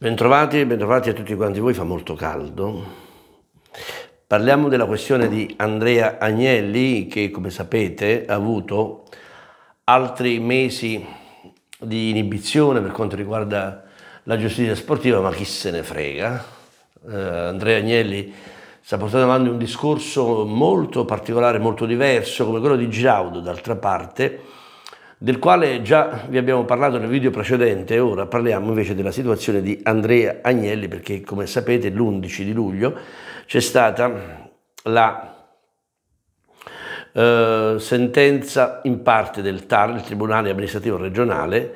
Bentrovati, bentrovati a tutti quanti voi, fa molto caldo. Parliamo della questione di Andrea Agnelli che come sapete ha avuto altri mesi di inibizione per quanto riguarda la giustizia sportiva, ma chi se ne frega. Eh, Andrea Agnelli sta portando avanti un discorso molto particolare, molto diverso, come quello di Giraudo d'altra parte, del quale già vi abbiamo parlato nel video precedente, ora parliamo invece della situazione di Andrea Agnelli perché come sapete l'11 di luglio c'è stata la eh, sentenza in parte del TAR, il Tribunale Amministrativo Regionale,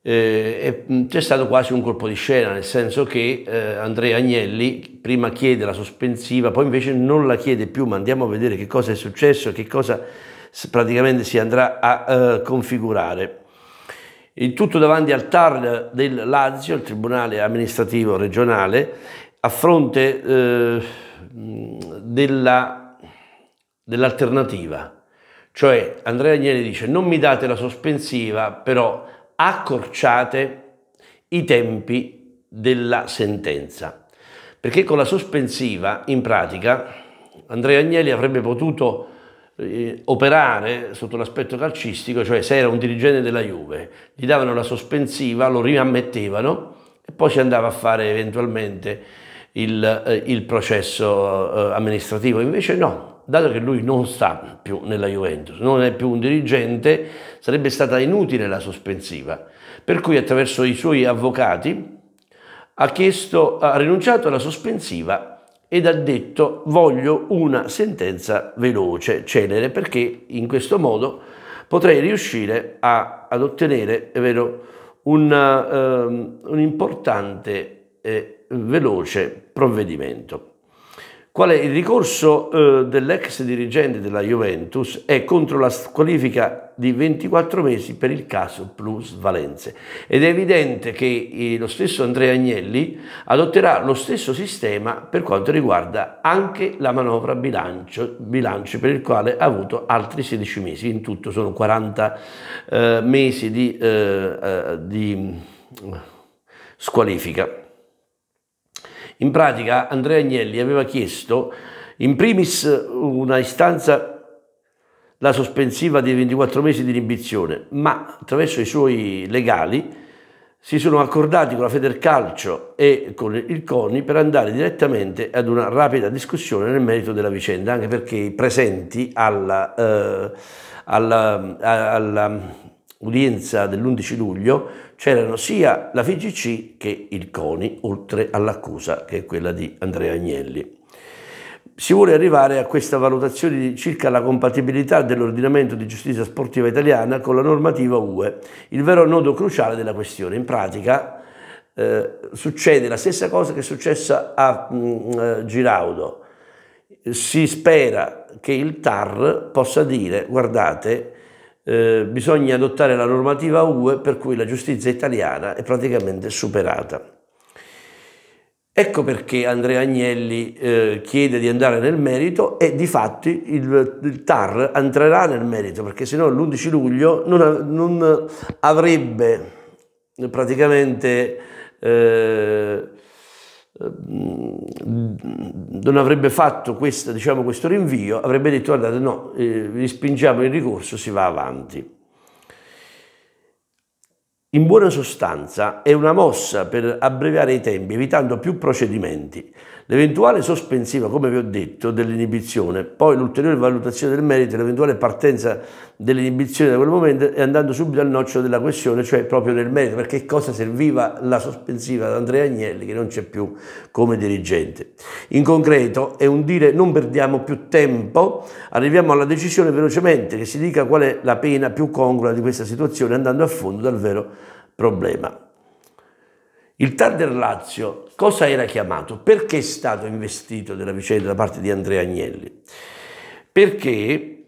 eh, c'è stato quasi un colpo di scena, nel senso che eh, Andrea Agnelli prima chiede la sospensiva, poi invece non la chiede più, ma andiamo a vedere che cosa è successo, che cosa praticamente si andrà a eh, configurare. Il tutto davanti al TAR del Lazio, il Tribunale amministrativo regionale, a fronte eh, della, dell'alternativa. Cioè Andrea Agnelli dice non mi date la sospensiva, però accorciate i tempi della sentenza. Perché con la sospensiva, in pratica, Andrea Agnelli avrebbe potuto eh, operare sotto l'aspetto calcistico, cioè se era un dirigente della Juve, gli davano la sospensiva, lo riammettevano e poi si andava a fare eventualmente il, eh, il processo eh, amministrativo. Invece no, dato che lui non sta più nella Juventus, non è più un dirigente, sarebbe stata inutile la sospensiva. Per cui attraverso i suoi avvocati ha, chiesto, ha rinunciato alla sospensiva ed ha detto voglio una sentenza veloce, celere, perché in questo modo potrei riuscire a, ad ottenere vero, una, um, ehm, un importante e veloce provvedimento quale il ricorso eh, dell'ex dirigente della Juventus è contro la squalifica di 24 mesi per il caso Plus Valenze. Ed è evidente che eh, lo stesso Andrea Agnelli adotterà lo stesso sistema per quanto riguarda anche la manovra bilancio, bilancio per il quale ha avuto altri 16 mesi, in tutto sono 40 eh, mesi di, eh, eh, di mm, squalifica. In pratica Andrea Agnelli aveva chiesto in primis una istanza la sospensiva dei 24 mesi di inibizione, ma attraverso i suoi legali si sono accordati con la Federcalcio e con il CONI per andare direttamente ad una rapida discussione nel merito della vicenda, anche perché i presenti alla, eh, alla, alla udienza dell'11 luglio c'erano sia la FIGC che il CONI, oltre all'accusa che è quella di Andrea Agnelli. Si vuole arrivare a questa valutazione circa la compatibilità dell'ordinamento di giustizia sportiva italiana con la normativa UE, il vero nodo cruciale della questione. In pratica eh, succede la stessa cosa che è successa a mh, mm, eh, Giraudo. Si spera che il TAR possa dire, guardate, eh, bisogna adottare la normativa UE per cui la giustizia italiana è praticamente superata. Ecco perché Andrea Agnelli eh, chiede di andare nel merito e di fatti il, il TAR entrerà nel merito perché sennò l'11 luglio non, non avrebbe praticamente eh, Ehm, non avrebbe fatto questa, diciamo, questo rinvio, avrebbe detto guardate no, eh, respingiamo il ricorso, si va avanti. In buona sostanza è una mossa per abbreviare i tempi, evitando più procedimenti. L'eventuale sospensiva, come vi ho detto, dell'inibizione, poi l'ulteriore valutazione del merito e l'eventuale partenza dell'inibizione da quel momento e andando subito al noccio della questione, cioè proprio nel merito, perché cosa serviva la sospensiva ad Andrea Agnelli che non c'è più come dirigente. In concreto è un dire non perdiamo più tempo, arriviamo alla decisione velocemente, che si dica qual è la pena più congrua di questa situazione andando a fondo dal vero problema. Il TAR del Lazio cosa era chiamato, perché è stato investito della vicenda da parte di Andrea Agnelli? Perché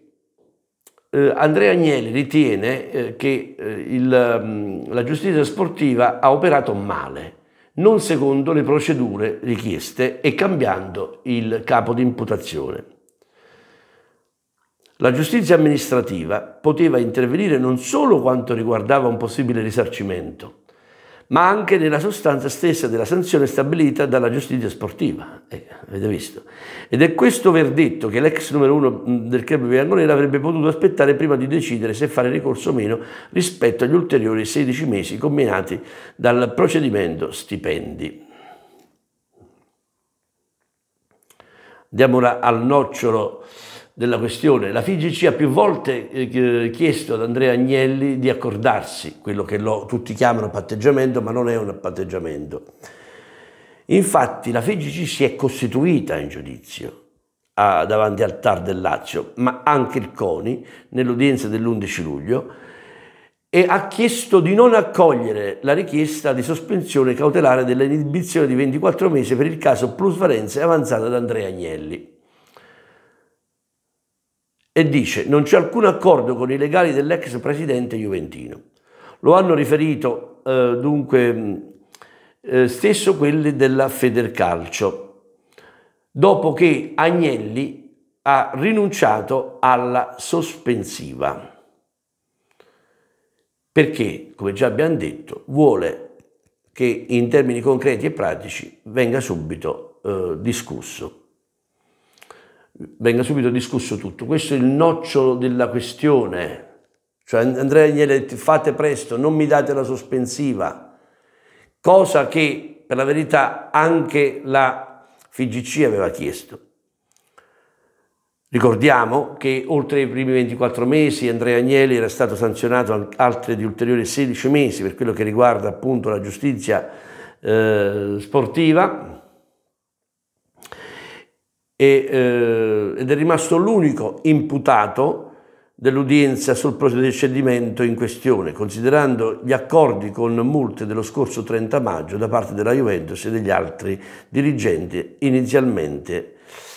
eh, Andrea Agnelli ritiene eh, che eh, il, mm, la giustizia sportiva ha operato male, non secondo le procedure richieste e cambiando il capo di imputazione. La giustizia amministrativa poteva intervenire non solo quanto riguardava un possibile risarcimento, ma anche nella sostanza stessa della sanzione stabilita dalla giustizia sportiva. Eh, avete visto? Ed è questo verdetto che l'ex numero uno mm, del club bianconera avrebbe potuto aspettare prima di decidere se fare ricorso o meno rispetto agli ulteriori 16 mesi combinati dal procedimento stipendi. Andiamo ora al nocciolo della questione. La FIGC ha più volte eh, chiesto ad Andrea Agnelli di accordarsi, quello che lo, tutti chiamano patteggiamento, ma non è un patteggiamento. Infatti la FIGC si è costituita in giudizio a, davanti al TAR del Lazio, ma anche il CONI, nell'udienza dell'11 luglio, e ha chiesto di non accogliere la richiesta di sospensione cautelare dell'inibizione di 24 mesi per il caso plusvalenze avanzata da Andrea Agnelli e dice non c'è alcun accordo con i legali dell'ex presidente Juventino. Lo hanno riferito eh, dunque mm, eh, stesso quelli della Federcalcio, dopo che Agnelli ha rinunciato alla sospensiva. Perché, come già abbiamo detto, vuole che in termini concreti e pratici venga subito eh, discusso venga subito discusso tutto. Questo è il nocciolo della questione. Cioè Andrea Agnelletti, fate presto, non mi date la sospensiva, cosa che per la verità anche la FIGC aveva chiesto. Ricordiamo che oltre ai primi 24 mesi Andrea Agnelli era stato sanzionato altri di ulteriori 16 mesi per quello che riguarda appunto la giustizia eh, sportiva, e, eh, ed è rimasto l'unico imputato dell'udienza sul procedimento in questione, considerando gli accordi con multe dello scorso 30 maggio da parte della Juventus e degli altri dirigenti inizialmente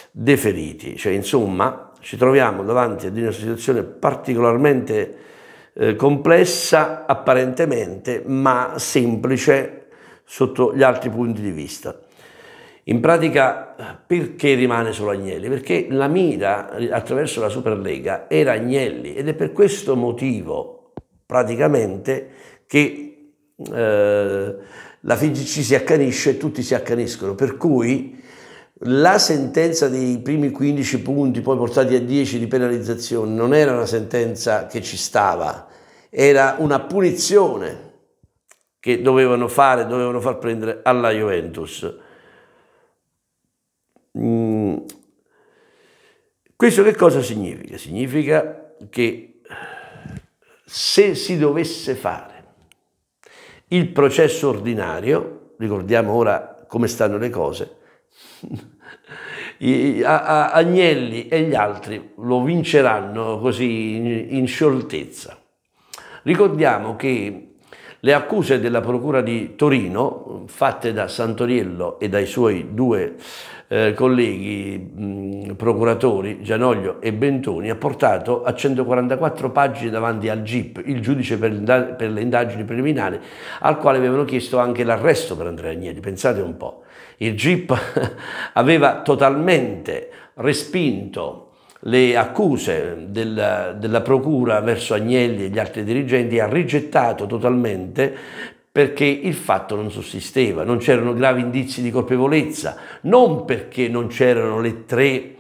deferiti. Cioè, insomma, ci troviamo davanti ad una situazione particolarmente eh, complessa, apparentemente, ma semplice sotto gli altri punti di vista. In pratica perché rimane solo Agnelli? Perché la mira attraverso la Superlega era Agnelli ed è per questo motivo praticamente che eh, la FIGC si accanisce e tutti si accaniscono, per cui la sentenza dei primi 15 punti poi portati a 10 di penalizzazione non era una sentenza che ci stava, era una punizione che dovevano fare, dovevano far prendere alla Juventus. Questo che cosa significa? Significa che se si dovesse fare il processo ordinario, ricordiamo ora come stanno le cose, Agnelli e gli altri lo vinceranno così in scioltezza. Ricordiamo che le accuse della Procura di Torino, fatte da Santoriello e dai suoi due eh, colleghi mh, mm, procuratori, Gianoglio e Bentoni, ha portato a 144 pagine davanti al GIP, il giudice per, per le indagini preliminari, al quale avevano chiesto anche l'arresto per Andrea Agnelli. Pensate un po'. Il GIP aveva totalmente respinto le accuse della, della Procura verso Agnelli e gli altri dirigenti ha rigettato totalmente perché il fatto non sussisteva, non c'erano gravi indizi di colpevolezza, non perché non c'erano le tre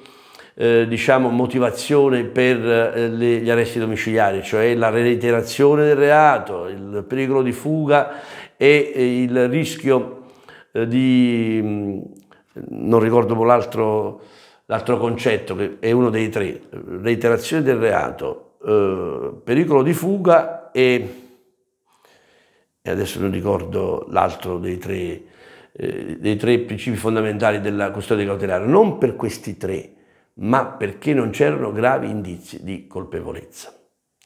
eh, diciamo, motivazione per eh, le, gli arresti domiciliari, cioè la reiterazione del reato, il pericolo di fuga e, e eh, il rischio eh, di, mm, non ricordo l'altro, L'altro concetto, che è uno dei tre, reiterazione del reato, eh, pericolo di fuga e, e adesso non ricordo l'altro dei tre, eh, dei tre principi fondamentali della custodia cautelare, non per questi tre, ma perché non c'erano gravi indizi di colpevolezza. Eh,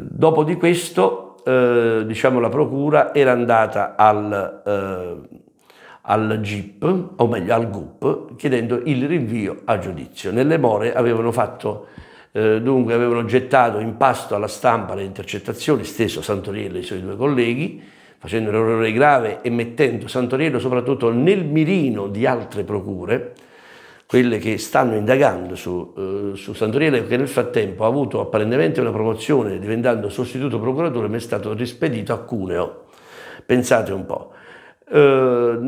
dopo di questo, eh, diciamo, la procura era andata al, eh, al GIP, o meglio al GUP, chiedendo il rinvio a giudizio. Nelle more avevano fatto eh, dunque avevano gettato in pasto alla stampa le intercettazioni, stesso Santoriello e i suoi due colleghi, facendo un errore grave e mettendo Santoriello soprattutto nel mirino di altre procure, quelle che stanno indagando su, eh, su Santoriello, che nel frattempo ha avuto apparentemente una promozione diventando sostituto procuratore, ma è stato rispedito a Cuneo. Pensate un po'. Eh,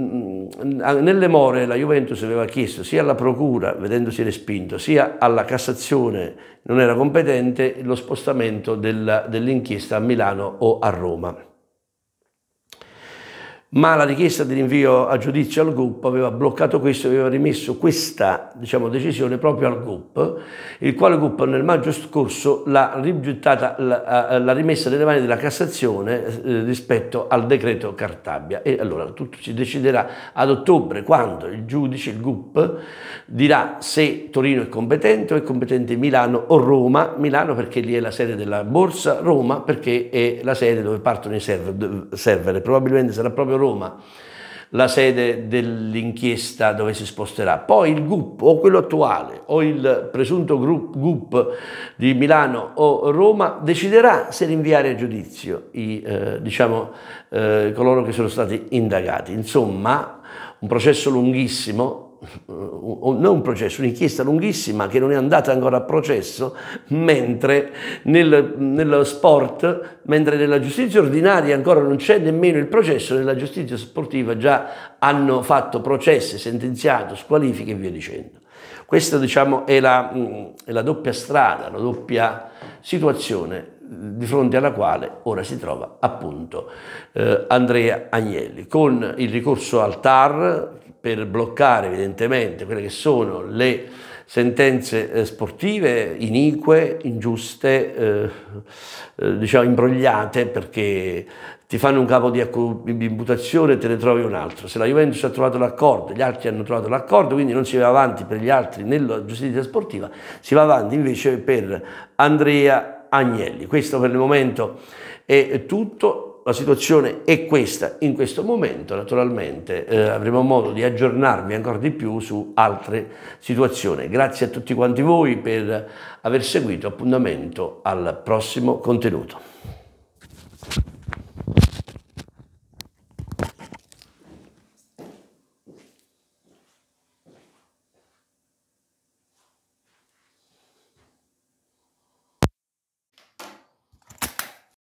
nelle more la Juventus aveva chiesto sia alla Procura, vedendosi respinto, sia alla Cassazione, non era competente, lo spostamento dell'inchiesta a Milano o a Roma ma la richiesta di rinvio a giudizio al GUP aveva bloccato questo e aveva rimesso questa diciamo, decisione proprio al GUP, il quale GUP nel maggio scorso l'ha, rimessa nelle mani della Cassazione eh, rispetto al decreto Cartabia e allora tutto si deciderà ad ottobre quando il giudice, il GUP, dirà se Torino è competente o è competente Milano o Roma, Milano perché lì è la sede della borsa, Roma perché è la sede dove partono i server, server probabilmente sarà proprio Roma la sede dell'inchiesta dove si sposterà. Poi il GUP o quello attuale o il presunto GUP di Milano o Roma deciderà se rinviare a giudizio i, eh, diciamo, eh, coloro che sono stati indagati. Insomma, un processo lunghissimo eh, non un processo, un'inchiesta lunghissima che non è andata ancora a processo, mentre nel, nello sport, mentre nella giustizia ordinaria ancora non c'è nemmeno il processo, nella giustizia sportiva già hanno fatto processi, sentenziato, squalifiche e via dicendo. Questa diciamo, è, la, mm, è la doppia strada, la doppia situazione di fronte alla quale ora si trova appunto eh, Andrea Agnelli con il ricorso al TAR per bloccare evidentemente quelle che sono le sentenze eh, sportive inique, ingiuste, eh, eh, diciamo imbrogliate perché ti fanno un capo di, di imputazione e te ne trovi un altro. Se la Juventus ha trovato l'accordo, gli altri hanno trovato l'accordo, quindi non si va avanti per gli altri nella giustizia sportiva, si va avanti invece per Andrea Agnelli. Questo per il momento è tutto la situazione è questa. In questo momento naturalmente eh, avremo modo di aggiornarvi ancora di più su altre situazioni. Grazie a tutti quanti voi per aver seguito appuntamento al prossimo contenuto.